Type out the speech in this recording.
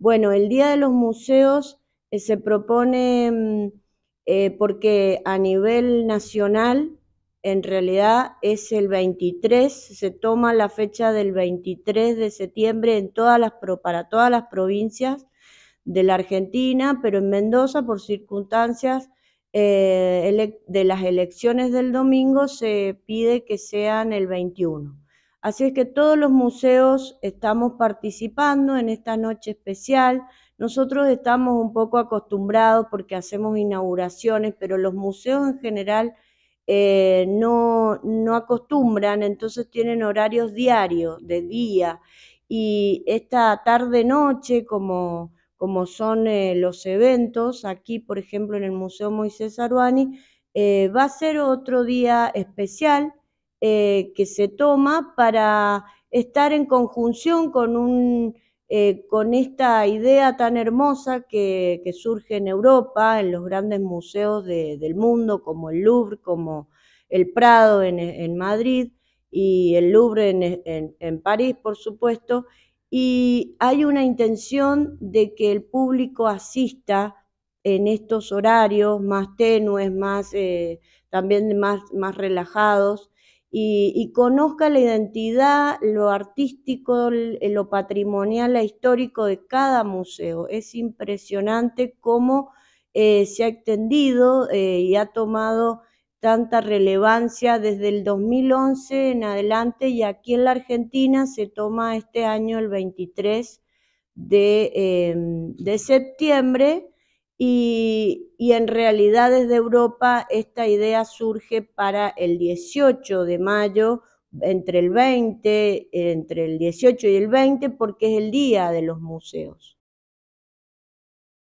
Bueno, el Día de los Museos eh, se propone mm, eh, porque a nivel nacional, en realidad es el 23, se toma la fecha del 23 de septiembre en todas las, para todas las provincias de la Argentina, pero en Mendoza, por circunstancias eh, de las elecciones del domingo, se pide que sean el 21. Así es que todos los museos estamos participando en esta noche especial. Nosotros estamos un poco acostumbrados porque hacemos inauguraciones, pero los museos en general eh, no, no acostumbran, entonces tienen horarios diarios, de día. Y esta tarde-noche, como, como son eh, los eventos, aquí por ejemplo en el Museo Moisés Aruani, eh, va a ser otro día especial eh, que se toma para estar en conjunción con, eh, esta idea tan hermosa que, surge en Europa, en los grandes museos del mundo, como el Louvre, como el Prado en, Madrid y el Louvre en, París, por supuesto, y hay una intención de que el público asista en estos horarios más tenues, más, eh, también más relajados, y, conozca la identidad, lo artístico, lo patrimonial, e histórico de cada museo. Es impresionante cómo eh, se ha extendido eh, y ha tomado tanta relevancia desde el 2011 en adelante y aquí en la Argentina se toma este año el 23 em, de septiembre y, en realidad desde Europa esta idea surge para el 18 de mayo, entre el 20, entre el 18 y el 20, porque es el día de los museos.